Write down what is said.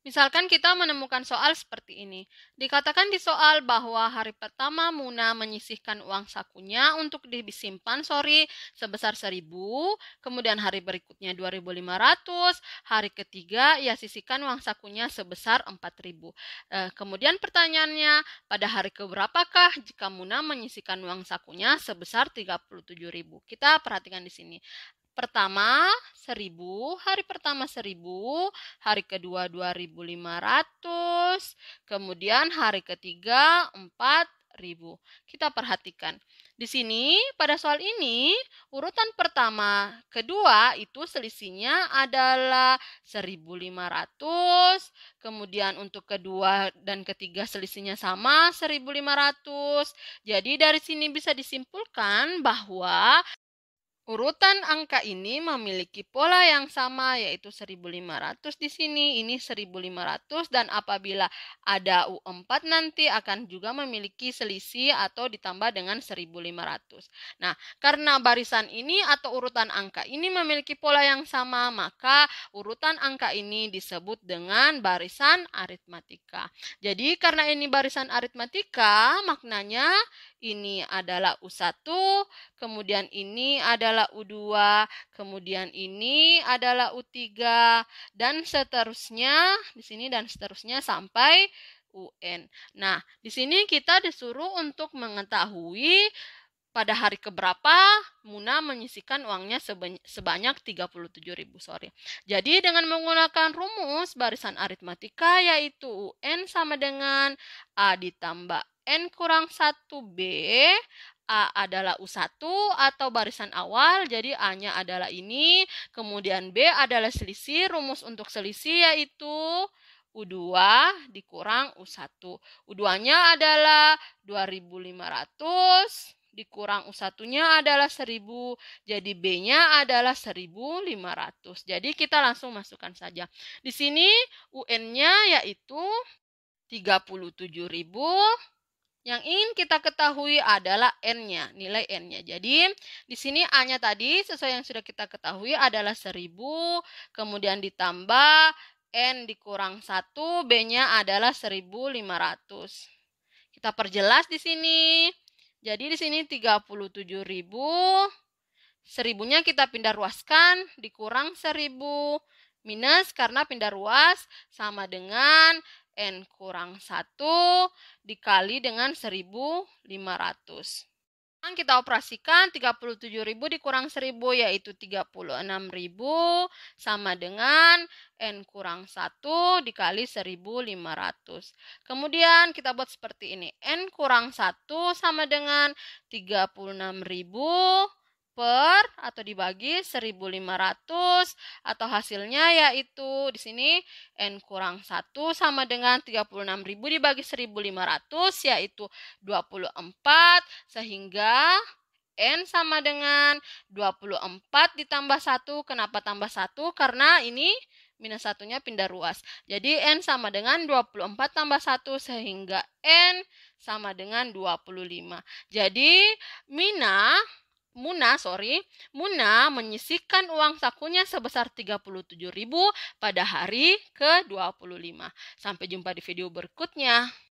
Misalkan kita menemukan soal seperti ini. Dikatakan di soal bahwa hari pertama Muna menyisihkan uang sakunya untuk disimpan Sorry, sebesar 1000, kemudian hari berikutnya 2500, hari ketiga ia sisihkan uang sakunya sebesar 4000. Eh, kemudian pertanyaannya, pada hari keberapakah jika Muna menyisihkan uang sakunya sebesar 37000? Kita perhatikan di sini pertama 1000, hari pertama 1000, hari kedua 2500, kemudian hari ketiga 4000. Kita perhatikan. Di sini pada soal ini urutan pertama, kedua itu selisihnya adalah 1500, kemudian untuk kedua dan ketiga selisihnya sama 1500. Jadi dari sini bisa disimpulkan bahwa Urutan angka ini memiliki pola yang sama yaitu 1500 di sini, ini 1500 dan apabila ada U4 nanti akan juga memiliki selisih atau ditambah dengan 1500. Nah, karena barisan ini atau urutan angka ini memiliki pola yang sama, maka urutan angka ini disebut dengan barisan aritmatika. Jadi karena ini barisan aritmatika, maknanya ini adalah U1, kemudian ini adalah U2, kemudian ini adalah U3, dan seterusnya di sini dan seterusnya sampai UN. Nah, di sini kita disuruh untuk mengetahui pada hari keberapa Muna menyisikan uangnya sebanyak 37.000 sorry. Jadi dengan menggunakan rumus barisan aritmatika yaitu UN sama dengan A ditambah N kurang 1B, A adalah U1 atau barisan awal, jadi A-nya adalah ini. Kemudian B adalah selisih, rumus untuk selisih yaitu U2 dikurang U1. U2-nya adalah 2500 dikurang U1-nya adalah 1000, jadi B-nya adalah 1500. Jadi kita langsung masukkan saja. Di sini UN-nya yaitu 37000 yang ingin kita ketahui adalah n-nya, nilai n-nya. Jadi, di sini a-nya tadi sesuai yang sudah kita ketahui adalah 1000, kemudian ditambah n dikurang 1, b-nya adalah 1500. Kita perjelas di sini. Jadi di sini 37.000 1000-nya kita pindah ruaskan dikurang 1000 minus karena pindah ruas sama dengan N kurang 1 dikali dengan 1500. Sekarang kita operasikan 37.000 dikurang 1.000 yaitu 36.000 sama dengan N kurang 1 dikali 1.500. Kemudian kita buat seperti ini. N kurang 1 sama dengan 36.000 per atau dibagi 1500 atau hasilnya yaitu di sini n kurang 1 sama dengan 36.000 dibagi 1500 yaitu 24 sehingga N sama dengan 24 ditambah 1. Kenapa tambah 1? Karena ini minus satunya pindah ruas. Jadi N sama dengan 24 tambah 1 sehingga N sama dengan 25. Jadi Mina Muna, sorry, Muna menyisihkan uang sakunya sebesar 37.000 pada hari ke-25. Sampai jumpa di video berikutnya.